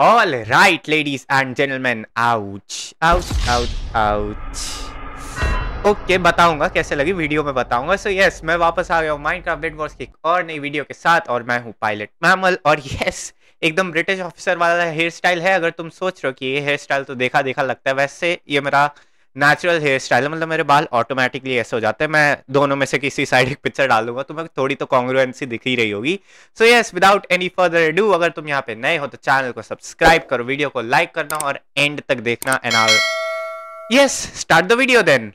All right, ladies and gentlemen. Ouch, ouch, ouch, ouch. Okay okay, बताऊंगा कैसे लगी video में बताऊंगा सो so, यस yes, मैं वापस आ गया हूँ माइंड क्राफ्ट वॉर्स की और नई वीडियो के साथ और मैं हूँ पायलट मैमल और यस yes, एकदम ब्रिटिश ऑफिसर वाला हेयर स्टाइल है अगर तुम सोच रहे हो कि ये हेयर स्टाइल तो देखा देखा लगता है वैसे ये मेरा नेचुरल हेयर स्टाइल है मतलब मेरे बाल ऑटोमेटिकली ऐसे हो जाते हैं मैं दोनों में से किसी साइड एक पिक्चर डालूंगा तो मैं थोड़ी तो कॉन्ग्रुएंसी दिख ही रही होगी so yes without any further do अगर तुम यहाँ पे नए हो तो चैनल को सब्सक्राइब करो वीडियो को लाइक करना और एंड तक देखना and all yes start the video then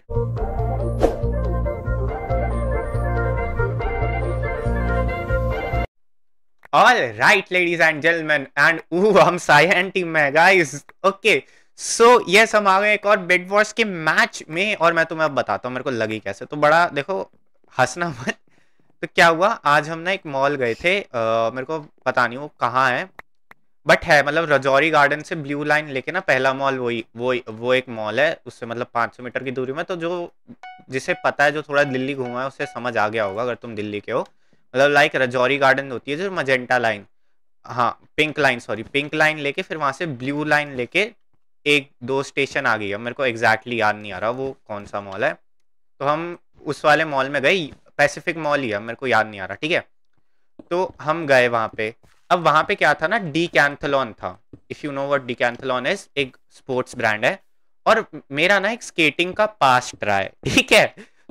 All right, ladies and gentlemen, and ooh, I'm Scienti Mega, guys. Okay, so yes हम आ गए एक और बेड बॉस के मैच में और मैं तुम्हें अब बताता हूँ मेरे को लगी कैसे तो बड़ा देखो हंसना मत तो क्या हुआ आज हम ना एक मॉल गए थे आ, मेरे को पता नहीं वो कहाँ है बट है मतलब रजौरी गार्डन से ब्लू लाइन लेके ना पहला मॉल वही वो वो एक मॉल है उससे मतलब 500 मीटर की दूरी में तो जो जिसे पता है जो थोड़ा दिल्ली घूमा है उसे समझ आ गया होगा अगर तुम दिल्ली के हो मतलब लाइक रजौरी गार्डन होती है जो मजेंटा लाइन हाँ pink line sorry pink line लेके फिर वहाँ से ब्लू लाइन लेके एक दो स्टेशन आ गई है मेरे को एग्जैक्टली याद नहीं आ रहा वो कौन सा मॉल है तो हम उस वाले मॉल में गए पैसिफिक मॉल ही है मेरे को याद नहीं आ रहा ठीक है तो हम गए वहाँ पे अब वहाँ पे क्या था ना डी कैंथलॉन था if you know what Decathlon is एक स्पोर्ट्स ब्रांड है और मेरा ना एक स्केटिंग का पास्ट रहा है ठीक है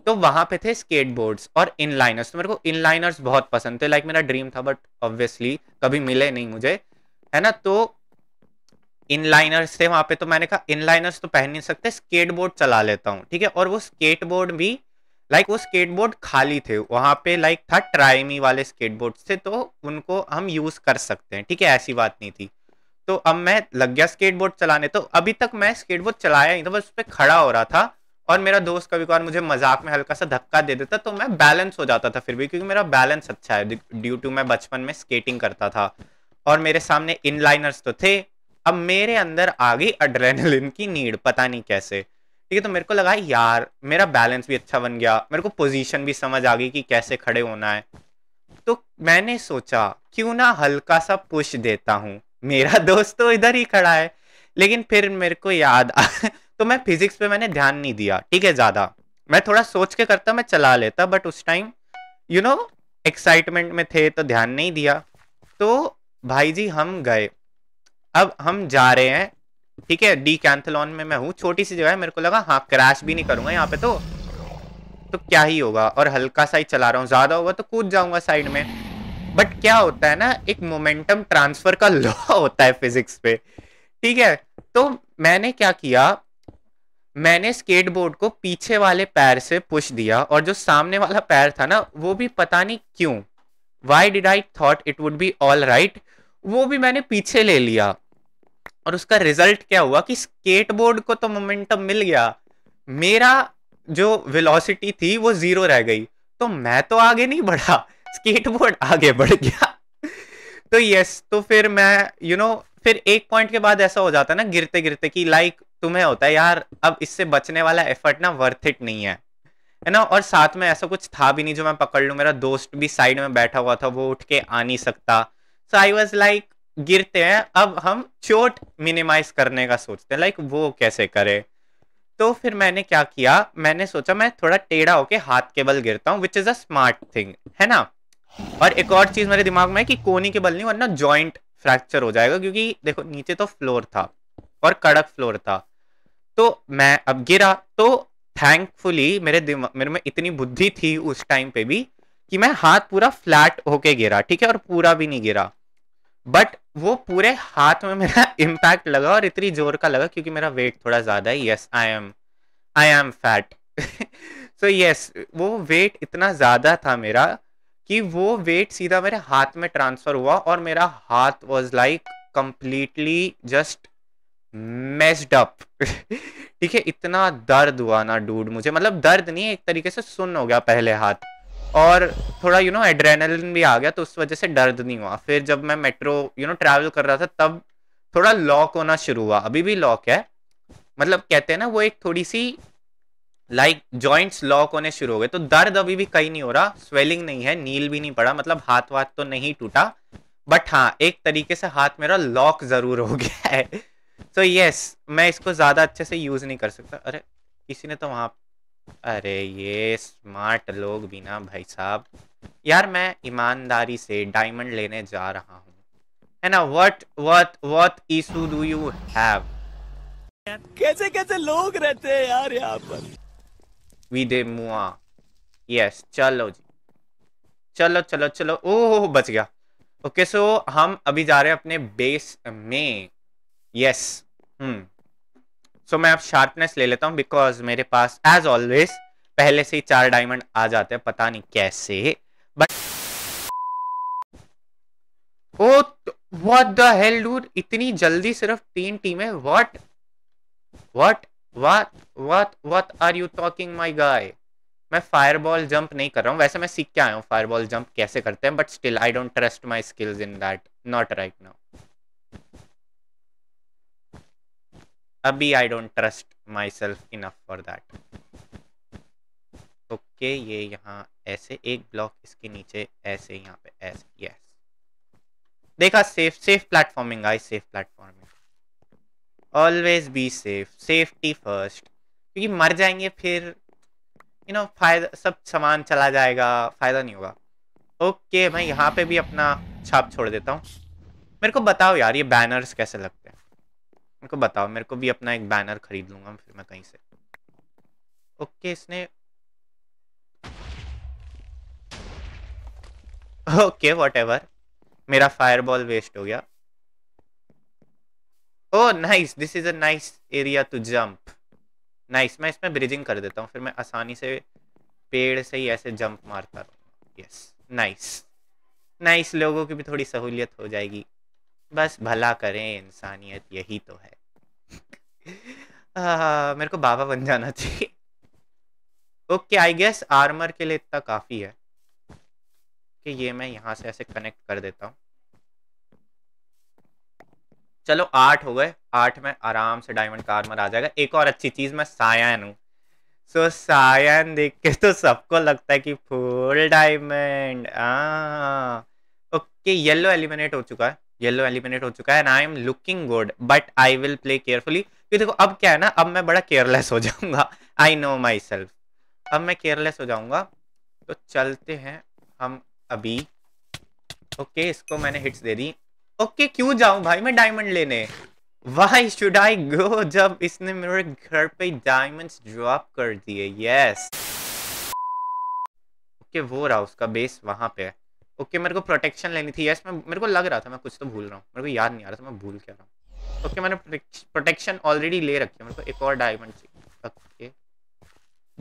तो वहाँ पे थे स्केटबोर्ड्स और इनलाइनर्स तो मेरे को इनलाइनर्स बहुत पसंद थे लाइक मेरा ड्रीम था बट ऑब्वियसली कभी मिले नहीं मुझे है ना तो इनलाइनर्स थे वहां पे तो मैंने कहा इनलाइनर्स तो पहन नहीं सकते स्केटबोर्ड चला लेता हूँ ठीक है और वो स्केटबोर्ड भी लाइक वो स्केटबोर्ड खाली थे वहां पे लाइक था ट्राइमी वाले स्केटबोर्ड थे तो उनको हम यूज़ कर सकते हैं ठीक है ऐसी बात नहीं थी तो अब मैं लग गया स्केटबोर्ड चलाने तो अभी तक मैं स्केटबोर्ड चलाया नहीं था बस उस पर खड़ा हो रहा था और मेरा दोस्त कभी कभार मुझे मजाक में हल्का सा धक्का दे देता तो मैं बैलेंस हो जाता था फिर भी क्योंकि मेरा बैलेंस अच्छा है ड्यू टू मैं बचपन में स्केटिंग करता था और मेरे सामने इनलाइनर्स तो थे अब मेरे अंदर आ गई अड्रेनलिन की नीड पता नहीं कैसे ठीक है तो मेरे को लगा यार मेरा बैलेंस भी अच्छा बन गया मेरे को पोजीशन भी समझ आ गई कि कैसे खड़े होना है तो मैंने सोचा क्यों ना हल्का सा पुश देता हूँ मेरा दोस्त तो इधर ही खड़ा है लेकिन फिर मेरे को याद आ तो मैं फिजिक्स पे मैंने ध्यान नहीं दिया ठीक है ज़्यादा मैं थोड़ा सोच के करता मैं चला लेता बट उस टाइम यू नो एक्साइटमेंट में थे तो ध्यान नहीं दिया तो भाई जी हम गए अब हम जा रहे हैं ठीक है डी कैंथलॉन में मैं हूँ छोटी सी जगह है मेरे को लगा हाँ क्रैश भी नहीं करूंगा यहाँ पे तो तो क्या ही होगा और हल्का सा ही चला रहा हूँ ज्यादा होगा तो कूद जाऊंगा साइड में बट क्या होता है ना एक मोमेंटम ट्रांसफर का लॉ होता है फिजिक्स पे ठीक है तो मैंने क्या किया मैंने स्केटबोर्ड को पीछे वाले पैर से पुश दिया और जो सामने वाला पैर था ना वो भी पता नहीं क्यों why did I thought it would be all right वो भी मैंने पीछे ले लिया और उसका रिजल्ट क्या हुआ कि स्केटबोर्ड को तो मोमेंटम मिल गया मेरा जो वेलोसिटी थी वो जीरो रह गई तो मैं तो आगे नहीं बढ़ा स्केटबोर्ड आगे बढ़ गया तो यस तो फिर मैं यू you नो know, फिर एक पॉइंट के बाद ऐसा हो जाता ना गिरते गिरते कि लाइक तुम्हें होता है यार अब इससे बचने वाला एफर्ट ना वर्थ इट नहीं है है ना और साथ में ऐसा कुछ था भी नहीं जो मैं पकड़ लूँ मेरा दोस्त भी साइड में बैठा हुआ था वो उठ के आ नहीं सकता सो आई वॉज लाइक गिरते हैं अब हम चोट मिनिमाइज करने का सोचते हैं लाइक वो कैसे करे तो फिर मैंने क्या किया मैंने सोचा मैं थोड़ा टेढ़ा होके हाथ के बल गिरता हूँ which is a smart thing है ना और एक और चीज़ मेरे दिमाग में है कि कोनी के बल नहीं वरना जॉइंट फ्रैक्चर हो जाएगा क्योंकि देखो नीचे तो फ्लोर था और कड़क फ्लोर था तो मैं अब गिरा तो थैंकफुली मेरे दिमाग मेरे में इतनी बुद्धि थी उस टाइम पे भी कि मैं हाथ पूरा फ्लैट होके गिरा ठीक है और पूरा भी नहीं गिरा बट वो पूरे हाथ में मेरा इम्पैक्ट लगा और इतनी जोर का लगा क्योंकि मेरा वेट थोड़ा ज़्यादा है yes I am I am fat so yes वो वेट इतना ज़्यादा था मेरा कि वो वेट सीधा मेरे हाथ में ट्रांसफ़र हुआ और मेरा हाथ was like completely just messed up ठीक है इतना दर्द हुआ ना डूड मुझे मतलब दर्द नहीं एक तरीके से सुन हो गया पहले हाथ और थोड़ा यू नो एड्रेनलिन भी आ गया तो उस वजह से दर्द नहीं हुआ फिर जब मैं मेट्रो यू नो ट्रैवल कर रहा था तब थोड़ा लॉक होना शुरू हुआ अभी भी लॉक है मतलब कहते हैं ना वो एक थोड़ी सी लाइक जॉइंट्स लॉक होने शुरू हो गए तो दर्द अभी भी कहीं नहीं हो रहा स्वेलिंग नहीं है नील भी नहीं पड़ा मतलब हाथ वाथ तो नहीं टूटा बट हाँ एक तरीके से हाथ मेरा लॉक ज़रूर हो गया है सो so, यस yes, मैं इसको ज़्यादा अच्छे से यूज़ नहीं कर सकता अरे किसी ने तो वहां अरे ये स्मार्ट लोग भी ना भाई साहब यार मैं ईमानदारी से डायमंड लेने जा रहा हूँ है ना what what what issue do you have कैसे कैसे लोग रहते हैं यार यहाँ पर विदे मुआ यस चलो जी चलो चलो चलो ओह बच गया ओके सो हम अभी जा रहे हैं अपने बेस में यस हम्म सो so, मैं अब शार्पनेस ले लेता हूँ बिकॉज मेरे पास एज ऑलवेज पहले से ही चार डायमंड आ जाते हैं पता नहीं कैसे but oh what the hell dude इतनी जल्दी सिर्फ तीन टीमें what what what what what are you talking my guy मैं फायरबॉल जंप नहीं कर रहा हूँ वैसे मैं सीख के आया हूँ फायरबॉल जंप कैसे करते हैं but still I don't trust my skills in that not right now अभी I don't trust myself enough for that okay ये यहाँ ऐसे एक ब्लॉक इसके नीचे ऐसे यहाँ पे ऐसे यस देखा safe safe platforming I safe platforming always be safe safety first क्योंकि मर जाएंगे फिर यू नो फायदा सब सामान चला जाएगा फायदा नहीं होगा ओके okay, मैं यहाँ पे भी अपना छाप छोड़ देता हूँ मेरे को बताओ यार ये बैनर्स कैसे लगते मेरे को बताओ मेरे को भी अपना एक बैनर खरीद लूंगा फिर मैं कहीं से ओके इसने ओके वॉट एवर मेरा फायरबॉल वेस्ट हो गया oh nice this is a nice area to jump nice मैं इसमें ब्रिजिंग कर देता हूँ फिर मैं आसानी से पेड़ से ही ऐसे जंप मारता रहूँगा यस नाइस नाइस लोगों की भी थोड़ी सहूलियत हो जाएगी बस भला करें इंसानियत यही तो है आ, मेरे को बाबा बन जाना चाहिए ओके आई गेस आर्मर के लिए इतना काफ़ी है कि ये मैं यहां से ऐसे कनेक्ट कर देता हूं चलो आठ हो गए आठ में आराम से डायमंड का आर्मर आ जाएगा एक और अच्छी चीज़ मैं सायन हूं सो so, सायन देख के तो सबको लगता है कि full diamond okay yellow eliminate हो चुका है येलो एलिमिनेट हो चुका है and I am looking good but I will play carefully क्योंकि देखो अब क्या है ना अब मैं बड़ा केयरलेस हो जाऊंगा आई नो माई सेल्फ अब मैं केयरलेस हो जाऊंगा तो चलते हैं हम अभी ओके okay, इसको मैंने हिट्स दे दी ओके okay, क्यों जाऊं भाई मैं डायमंड लेने वाई शुड आई गो जब इसने मेरे घर पे डायमंड्स ड्रॉप कर दिए यस ओके वो रहा उसका बेस वहां पे है ओके मेरे को प्रोटेक्शन लेनी थी यस मैं मेरे को लग रहा था मैं कुछ तो भूल रहा हूँ मेरे को याद नहीं आ रहा था मैं भूल क्या रहा हूँ ओके मैंने प्रोटेक्शन ऑलरेडी ले रखी है मेरे को एक और डायमंड ओके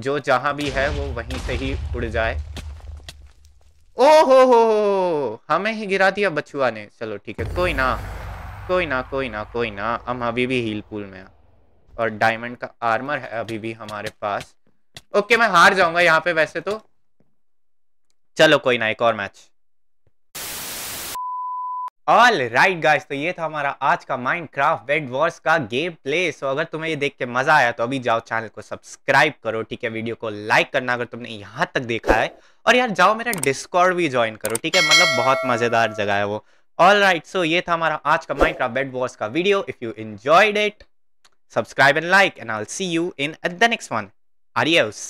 जो जहाँ भी है वो वहीं से ही उड़ जाए ओ हो हो हो हमें ही गिरा दिया बछुआ ने चलो ठीक है कोई ना कोई ना कोई ना कोई ना हम अभी भी हील पूल में हैं और डायमंड का आर्मर है अभी भी हमारे पास ओके मैं हार जाऊंगा यहाँ पे वैसे तो चलो कोई ना एक और मैच ऑल राइट गाइस तो ये था हमारा आज का माइंड क्राफ्ट वॉर्स का गेम प्ले सो अगर तुम्हें ये देख के मजा आया तो अभी जाओ चैनल को सब्सक्राइब करो ठीक है वीडियो को लाइक करना अगर तुमने यहाँ तक देखा है और यार जाओ मेरा डिस्कॉर्ड भी ज्वाइन करो ठीक है मतलब बहुत मजेदार जगह है वो ऑल राइट सो ये था हमारा आज का माइंड क्राफ्ट बेड वॉर्स का video if you enjoyed it subscribe and like and I see you in the next one आरियस